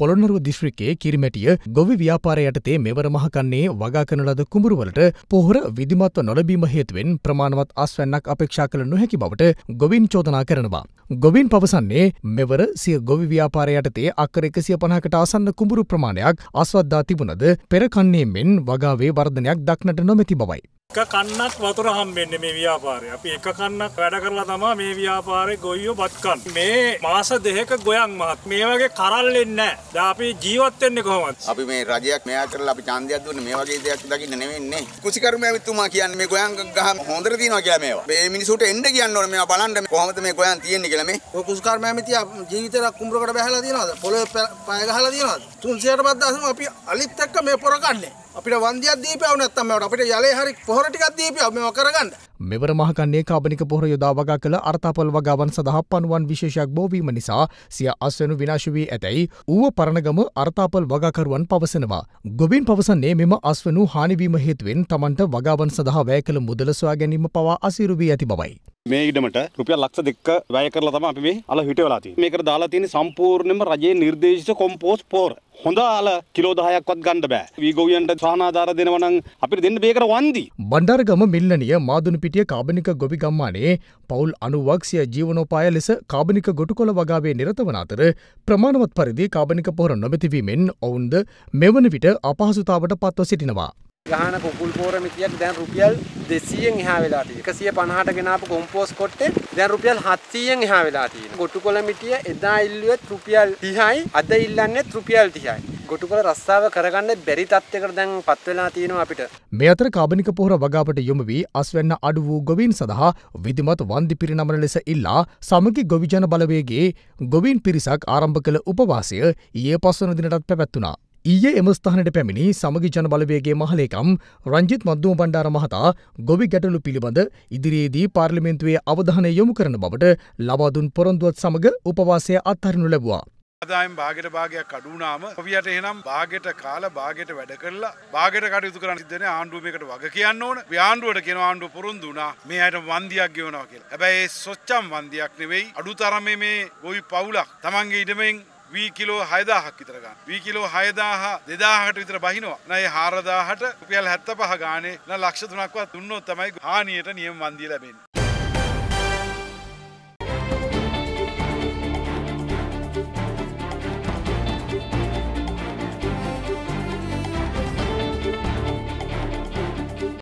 පොළොන්නරුව දිශ්‍රිකයේ කිරිමැටිය ගොවි ව්‍යාපාරය යටතේ මෙවර මහකන්නේ වගා කරන ලද කුඹුරුවලට පොහොර විධිමත්ව නොලැබීම හේතුවෙන් ප්‍රමාණවත් අස්වැන්නක් අපේක්ෂා කළ නොහැකි බවට ගොවින් චෝදනා කරනවා. ගොවින් පවසන්නේ මෙවර සිය ගොවි ව්‍යාපාරය යටතේ අක්කර එකසිය පනහකට ආසන්න කුඹුරු ප්‍රමාණයක් අස්වද්දා තිබුණද පෙරකන්නේ මෙන් වගාවේ වර්ධනයක් දක්නට නොමැති බවයි. එක කන්නක් වතුර හම්බෙන්නේ මේ ව්‍යාපාරය. අපි එක කන්නක් වැඩ කරලා තමයි මේ ව්‍යාපාරේ ගොයියෝ බත් කන්නේ. මේ මාස දෙකක ගොයන් මහත් මේ වගේ කරල් එන්නේ නැහැ. දැන් අපි ජීවත් වෙන්නේ කොහොමද? අපි මේ රජයක් මෙයා කරලා අපි ඡන්දයක් දුන්නේ මේ වගේ දෙයක් දකින්න නෙවෙන්නේ. කුසිකර්මයවිතුමා කියන්නේ මේ ගොයන් ගහ හොඳට තියනවා කියලා මේවා. මේ මිනිසුන්ට එන්න කියන්න ඕනේ මේවා බලන්න කොහොමද මේ ගොයන් තියෙන්නේ කියලා මේ. ඔය කුසිකර්මයවිතිය ජීවිතේ කුඹරකට බැහැලා තියනවාද? පොළොවේ පය ගහලා තියනවාද? 300ටවත් දැසම අපි අලිත් එක්ක මේ පොර කන්නේ. අපිට වන්දියක් දීපව නැත්තම් මට අපිට යලේ හරි පොහොර ටිකක් දීපව මේව කරගන්න. මෙවර මහකන්නේ කාබනික පොහොර යොදා වගා කළ අර්ථාපල් වගාවන් සඳහා පණුවන් විශේෂයක් බෝවීම නිසා සිය අස්වනු විනාශ වී ඇතැයි ඌව පරණගම අර්ථාපල් වගාකරුවන් පවසනවා. ගොබින් පවසන්නේ මෙම අස්වනු හානිවීම හේතුවෙන් තමන්ට වගාවන් සඳහා වැය කළ මුදල සොයා ගැනීම පවා අසීරු වී ඇති බවයි. මේ ඉඩමට රුපියල් ලක්ෂ දෙක වැය කරලා තමයි අපි මේ අල හිටවලා තියෙන්නේ. මේකට දාලා තියෙන්නේ සම්පූර්ණයෙන්ම රජයේ නිර්දේශිත කොම්පෝස්ට් පොහොර. හොඳ ආල කිලෝ 10ක්වත් ගන්න බෑ. වීගොවියන්ට සහනාධාර දෙනවා නම් අපිට දෙන්න මේකට වන්දි. බණ්ඩාරගම මිල්ලනිය මාදුණුපිටිය කාබනික ගොවි ගම්මානයේ පවුල් 90ක් සිය ජීවනෝපාය ලෙස කාබනික ගොටුකොළ වගාවේ නිරත වන අතර ප්‍රමාණවත් පරිදි කාබනික පොහොර නොමැතිවීමෙන් ඔවුන්ද මෙවන විට අපහසුතාවට පත්ව සිටිනවා. ගහන කුකුල් පොහොර මිතියක් දැන් රුපියල් දෙසියෙන් එහා වෙලා තියෙන. 150ට ගෙනාපු කොම්පෝස්ට් කොට්ටේ දැන් රුපියල් 700න් එහා වෙලා තියෙන. ගොටුකොළ මිටිය එදා ඉල්ලුවෙත් රුපියල් 30යි, අද ඉල්ලන්නේත් රුපියල් 30යි. ගොටුකොළ රස්සාව කරගන්න බැරි තත්ත්වයකට දැන් පත් වෙලා තියෙනවා අපිට. මේ අතර කාබනික පොහොර වගාවට යොමු වී අස්වැන්න අඩු වූ ගොවීන් සඳහා විධිමත් වන්දි පිරිනමන ලෙස ඉල්ලා සමගි ගොවිජන බලවේගයේ ගොවීන් පිරිසක් ආරම්භ කළ උපවාසය ඊයේ පස්වන දිනටත් පැවැත්වුණා. ඊයේ එමස්ථානට පැමිණි සමගි ජනබලවේගේ මහලේකම් රංජිත් මධ්දුව බණ්ඩාර මහතා ගොවි ගැටලු පිළිබඳ ඉදිරියේදී පාර්ලිමෙන්න්තුවේ අවධානය යොමු කරන බවට ලබාදුන් පොරොන්දුවත් සමඟ උපවාසය අත්හරනු ලැබවා. ආදායම් භාගයට භාගයක් අඩුනාම ඔවියට එනම් භාගයට කාල භාගයට වැඩ කරලා භාගයට කටයුතු කරන්න සිද්ධන ආණ්ඩුවමකට වග කියන්න ඕන ව්‍යාණ්ඩුවට කියෙන ආණ්ඩුව පුරුන්දු වුණා මේ අයට වන්දියක් ගෙවනවා කියලා. හැබැයි සොච්චම් වන්දියක් නෙවෙයි අඩු තරම මේ ගොවි පවුලක් තමන්ගේ ඉඩමෙන් වී කිලෝ හයදාහක් විතර ගන්න. වී කිලෝ හයදාහ දෙදාහට විතර බහිනවා. නයි හාරදාහට රුපියල් හැත්තපහ ගානේ න ලක්ෂ තුනක්වත් දුන්නොත් තමයි හානියට නියම වන්දිය ලැබෙන්නේ.